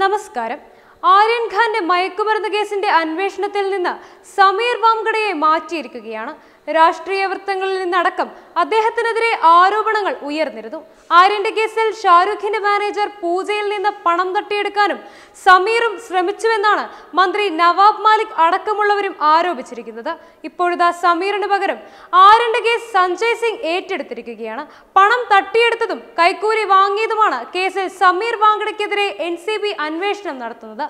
നമസ്കാരം ആര്യൻ ഖാന്റെ മയക്കുമരുന്ന് കേസിന്റെ അന്വേഷണത്തിൽ നിന്ന് സമീർ വാംഗഡയെ മാറ്റിയിരിക്കുകയാണ് രാഷ്ട്രീയ വൃത്തങ്ങളിൽ നിന്നടക്കം അദ്ദേഹത്തിനെതിരെ ആരോപണങ്ങൾ ഉയർന്നിരുന്നു ആര്യന്റെ കേസിൽ ഷാരൂഖിന്റെ മാനേജർ പൂജയിൽ നിന്ന് പണം തട്ടിയെടുക്കാനും സമീറും ശ്രമിച്ചുവെന്നാണ് മന്ത്രി നവാബ് മാലിക് അടക്കമുള്ളവരും ആരോപിച്ചിരിക്കുന്നത് ഇപ്പോഴിതാ സമീറിന് പകരം ആര്യന്റെ കേസ് സഞ്ജയ് സിംഗ് ഏറ്റെടുത്തിരിക്കുകയാണ് പണം തട്ടിയെടുത്തതും കൈക്കൂലി വാങ്ങിയതുമാണ് കേസിൽ സമീർ വാങ്കടയ്ക്കെതിരെ എൻ സി ബി അന്വേഷണം നടത്തുന്നത്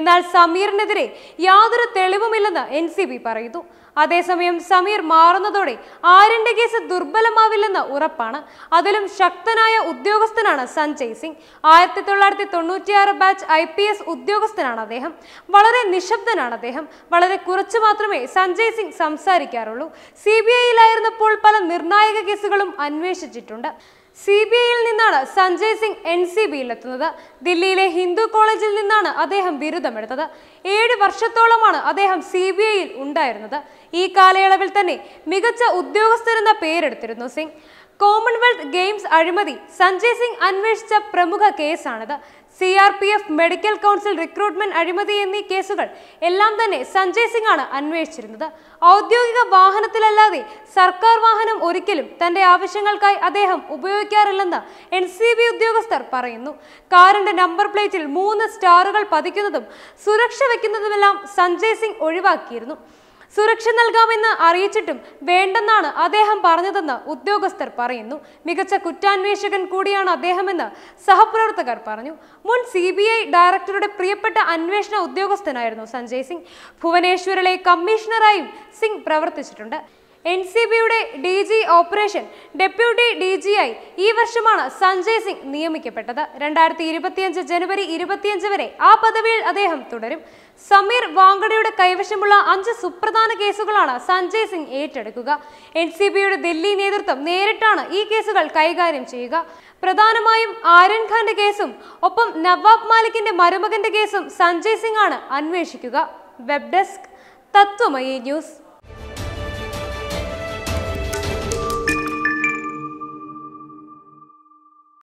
എന്നാൽ സമീറിനെതിരെ യാതൊരു തെളിവുമില്ലെന്ന് എൻ സി ബി പറയുന്നു അതേസമയം സമീർ മാറുന്നതോടെ ആര്യന്റെ കേസ് ദുർബലമാവില്ലെന്ന് ഉറപ്പാണ് അതിലും ശക്തനായ ഉദ്യോഗസ്ഥനാണ് സഞ്ജയ് സിംഗ് ആയിരത്തി തൊള്ളായിരത്തി തൊണ്ണൂറ്റിയാറ് ബാച്ച് ഐ പി എസ് ഉദ്യോഗസ്ഥനാണ് അദ്ദേഹം വളരെ നിശബ്ദനാണ് അദ്ദേഹം വളരെ കുറച്ച് മാത്രമേ സഞ്ജയ് സിംഗ് സംസാരിക്കാറുള്ളൂ സി ബി ഐയിലായിരുന്നപ്പോൾ പല നിർണായക കേസുകളും അന്വേഷിച്ചിട്ടുണ്ട് സി ബി ഐയിൽ നിന്നാണ് സഞ്ജയ് സിംഗ് എൻ സി എത്തുന്നത് ദില്ലിയിലെ ഹിന്ദു കോളേജിൽ നിന്നാണ് അദ്ദേഹം ബിരുദമെടുത്തത് ഏഴ് വർഷത്തോളമാണ് അദ്ദേഹം സി ബി ഐയിൽ ഉണ്ടായിരുന്നത് ഈ കാലയളവിൽ തന്നെ മികച്ച ഉദ്യോഗസ്ഥരെന്ന പേരെടുത്തിരുന്നു സിംഗ് കോമൺവെൽത്ത് ഗെയിംസ് അഴിമതി സഞ്ജയ് സിംഗ് അന്വേഷിച്ച പ്രമുഖ കേസാണിത് C R P F medical council recruitment അഴിമതി എന്നീ കേസുകൾ എല്ലാം തന്നെ സഞ്ജയ് സിംഗ് ആണ് അന്വേഷിച്ചിരുന്നത് ഔദ്യോഗിക വാഹനത്തിലല്ലാതെ സർക്കാർ വാഹനം ഒരിക്കലും തന്റെ ആവശ്യങ്ങൾക്കായി അദ്ദേഹം ഉപയോഗിക്കാറില്ലെന്ന് എൻ സി ബി ഉദ്യോഗസ്ഥർ പറയുന്നു കാറിന്റെ നമ്പർ പ്ലേറ്റിൽ മൂന്ന് സ്റ്റാറുകൾ പതിക്കുന്നതും സുരക്ഷ വയ്ക്കുന്നതുമെല്ലാം സഞ്ജയ് സിംഗ് ഒഴിവാക്കിയിരുന്നു സുരക്ഷ നൽകാമെന്ന് അറിയിച്ചിട്ടും വേണ്ടെന്നാണ് അദ്ദേഹം പറഞ്ഞതെന്ന് ഉദ്യോഗസ്ഥർ പറയുന്നു മികച്ച കുറ്റാന്വേഷകൻ കൂടിയാണ് അദ്ദേഹമെന്ന് സഹപ്രവർത്തകർ പറഞ്ഞു മുൻ സി ബി ഐ ഡയറക്ടറുടെ പ്രിയപ്പെട്ട അന്വേഷണ ഉദ്യോഗസ്ഥനായിരുന്നു സഞ്ജയ് സിംഗ് ഭുവനേശ്വറിലെ കമ്മീഷണറായും സിംഗ് പ്രവർത്തിച്ചിട്ടുണ്ട് എൻ സി ബിയുടെ D G operation deputy D G ആയി ഈ വർഷമാണ് സഞ്ജയ് സിംഗ് നിയമിക്കപ്പെട്ടത് രണ്ടായിരത്തി ഇരുപത്തിയഞ്ച് ജനുവരി ഇരുപത്തിയഞ്ച് വരെ ആ പദവിയിൽ അദ്ദേഹം തുടരും സമീർ വാങ്കഡയുടെ കൈവശമുള്ള അഞ്ച് സുപ്രധാന കേസുകളാണ് സഞ്ജയ് സിംഗ് ഏറ്റെടുക്കുക എൻ സി ബിയുടെ ദില്ലി നേതൃത്വം നേരിട്ടാണ് ഈ കേസുകൾ കൈകാര്യം ചെയ്യുക പ്രധാനമായും ആര്യൻ ഖാന്റെ കേസും ഒപ്പം നവാബ് മാലിക്കിന്റെ മരുമകന്റെ കേസും സഞ്ജയ് സിംഗ് ആണ് അന്വേഷിക്കുക വെബ് ഡെസ്ക് തത്വമയി ന്യൂസ്